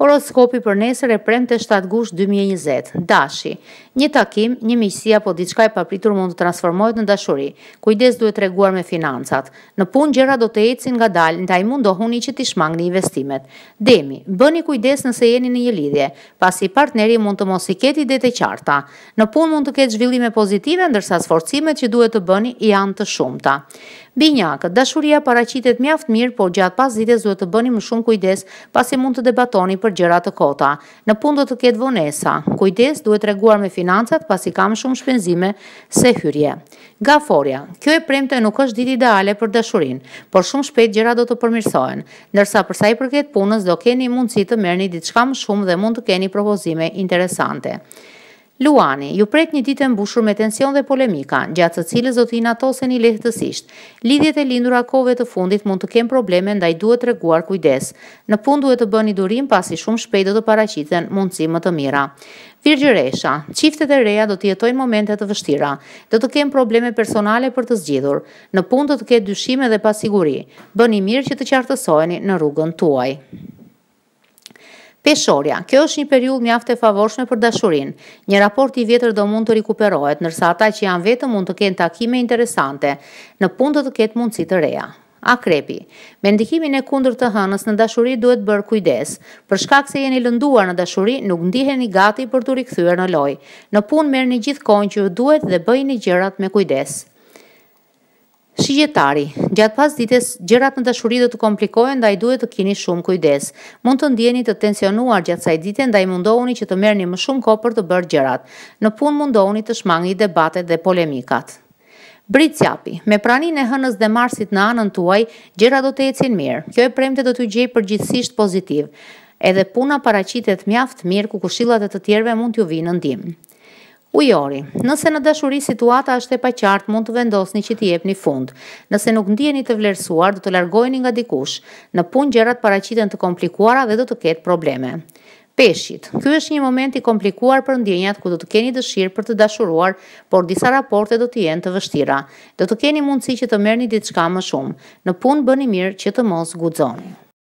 Horoskopi për nesër e prem të 7 gush 2020. Dashi, një takim, një misi apo diçka e papritur mund të transformojt në dashuri. Kujdes duhet reguar me financat. Në pun gjera do të ecin nga dalë në taj mundohuni që t'i shmang një investimet. Demi, bëni kujdes nëse jeni në një lidhje, pasi partneri mund të mos i keti dhe të qarta. Në pun mund të ketë zhvillime pozitive, ndërsa sforcimet që duhet të bëni janë të shumta. Binjak, dashuria paraqitet mjaft mirë, por gjatë pas zite duhet të bëni më shumë kujdes, pas mund të debatoni për gjërat të kota. Në pun do të ketë vonesa, kujdes duhet reguar me financat, pas i kam shumë shpenzime se hyrje. Gaforia, kjo e premte nuk është dit ideale për dashurin, por shumë shpet gjërat do të përmirsojen, nërsa përsa i përket punës do keni mundësi të merë një ditë shka më shumë dhe mund të keni propozime interesante. Luani, ju prek një ditë mbushur me tension dhe polemika, gjatë së cilës do të inatoseni lehtësisht. Lidhjet e lindura kove të fundit mund të kenë probleme ndaj duhet reguar kujdes. Në pun duhet të bëni durim pasi shumë shpejt do të paraqiten mundësi më të mira. Virgjëresha, çiftet e reja do të jetojnë momente të vështira. Do të kenë probleme personale për të zgjidhur. Në pun do të ketë dyshime dhe pasiguri. Bëni mirë që të qartësoheni në rrugën tuaj. Peshorja, kjo është një periull mjaft e favorshme për dashurin. Një raport i vjetër do mund të rikuperohet, nërsa ata që janë vetë mund të kenë takime interesante, në pun të të ketë mundësi të reja. Akrepi, me ndikimin e kundër të hënës në dashuri duhet bërë kujdes, për shkak se jeni lënduar në dashuri nuk ndiheni gati për të rikëthyër në loj. Në pun merë një gjithkon që duhet dhe një gjërat me kujdes. Shigjetari, gjatë pas ditës gjërat në dashuri do të komplikohen ndaj duhet të keni shumë kujdes. Mund të ndjeni të tensionuar gjatë saj dite ndaj mundohuni që të merrni më shumë kohë për të bërë gjërat. Në punë mundohuni të shmangni debatet dhe polemikat. Britjapi, me praninë e hënës dhe Marsit në anën tuaj, gjëra do të ecin mirë. Kjo e premte do t'ju për përgjithsisht pozitiv. Edhe puna paraqitet mjaft mirë ku kushillat e të tjerëve mund t'ju vinë në ndihmë. Ujori, nëse në dashuri situata është e paqartë, mund të vendosni që t'i jepni fund. Nëse nuk ndiheni të vlerësuar, do të largoheni nga dikush. Në punë gjërat paraqiten të komplikuara dhe do të ketë probleme. Peshit, ky është një moment i komplikuar për ndjenjat ku do të keni dëshirë për të dashuruar, por disa raporte do të jenë të vështira. Do të keni mundësi që të merrni diçka më shumë. Në punë bëni mirë që të mos guxon.